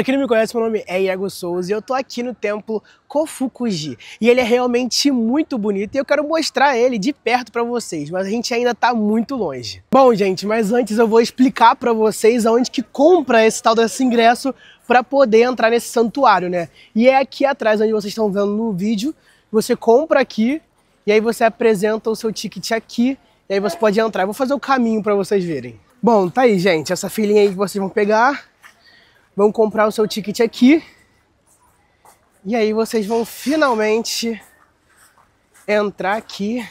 Para quem não me conhece, meu nome é Iago Souza e eu tô aqui no templo Kofukuji. E ele é realmente muito bonito e eu quero mostrar ele de perto para vocês, mas a gente ainda tá muito longe. Bom, gente, mas antes eu vou explicar para vocês aonde que compra esse tal desse ingresso para poder entrar nesse santuário, né? E é aqui atrás onde vocês estão vendo no vídeo. Você compra aqui e aí você apresenta o seu ticket aqui e aí você pode entrar. Eu vou fazer o caminho para vocês verem. Bom, tá aí, gente. Essa filhinha aí que vocês vão pegar vão comprar o seu ticket aqui. E aí vocês vão finalmente entrar aqui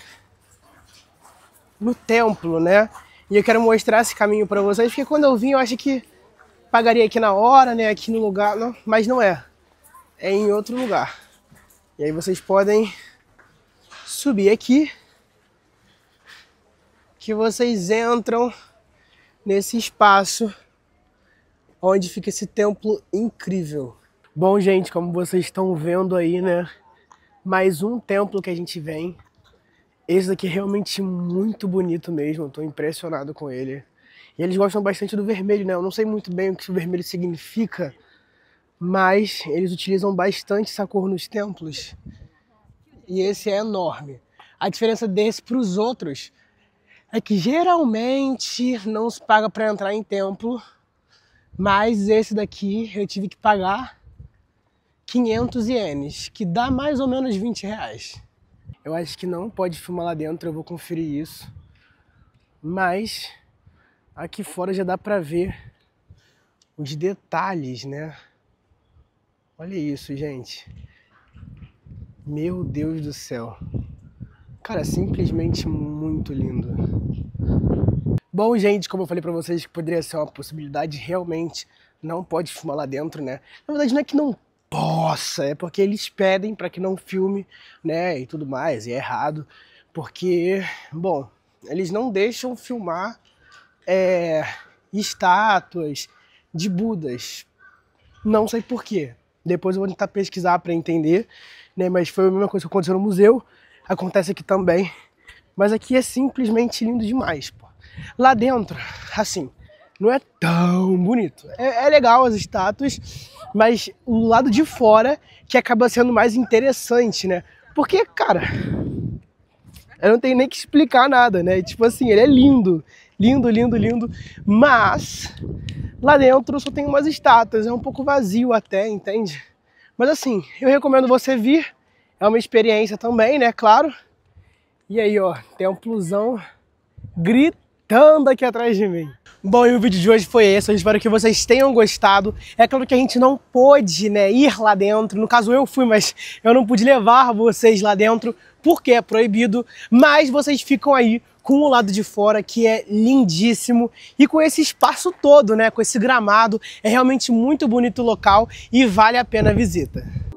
no templo, né? E eu quero mostrar esse caminho para vocês, porque quando eu vim eu acho que pagaria aqui na hora, né? Aqui no lugar, não, mas não é. É em outro lugar. E aí vocês podem subir aqui, que vocês entram nesse espaço onde fica esse templo incrível. Bom, gente, como vocês estão vendo aí, né? Mais um templo que a gente vem. Esse daqui é realmente muito bonito mesmo, estou impressionado com ele. E eles gostam bastante do vermelho, né? Eu não sei muito bem o que o vermelho significa, mas eles utilizam bastante essa cor nos templos. E esse é enorme. A diferença desse para os outros é que geralmente não se paga para entrar em templo, mas esse daqui eu tive que pagar 500 ienes, que dá mais ou menos 20 reais. Eu acho que não pode filmar lá dentro, eu vou conferir isso. Mas aqui fora já dá pra ver os detalhes, né? Olha isso, gente. Meu Deus do céu. Cara, é simplesmente muito lindo. Bom, gente, como eu falei para vocês que poderia ser uma possibilidade, realmente não pode filmar lá dentro, né? Na verdade, não é que não possa, é porque eles pedem para que não filme, né, e tudo mais, e é errado, porque, bom, eles não deixam filmar é, estátuas de Budas. Não sei porquê. Depois eu vou tentar pesquisar para entender, né, mas foi a mesma coisa que aconteceu no museu, acontece aqui também. Mas aqui é simplesmente lindo demais, pô. Lá dentro, assim, não é tão bonito. É, é, legal as estátuas, mas o lado de fora que acaba sendo mais interessante, né? Porque, cara, eu não tenho nem que explicar nada, né? Tipo assim, ele é lindo, lindo, lindo, lindo, mas lá dentro só tem umas estátuas, é um pouco vazio até, entende? Mas assim, eu recomendo você vir, é uma experiência também, né? Claro. E aí, ó, tem um plusão grita gritando aqui atrás de mim. Bom, e o vídeo de hoje foi esse. Eu espero que vocês tenham gostado. É claro que a gente não pôde né, ir lá dentro. No caso, eu fui, mas eu não pude levar vocês lá dentro porque é proibido. Mas vocês ficam aí com o lado de fora, que é lindíssimo, e com esse espaço todo, né, com esse gramado, é realmente muito bonito o local e vale a pena a visita.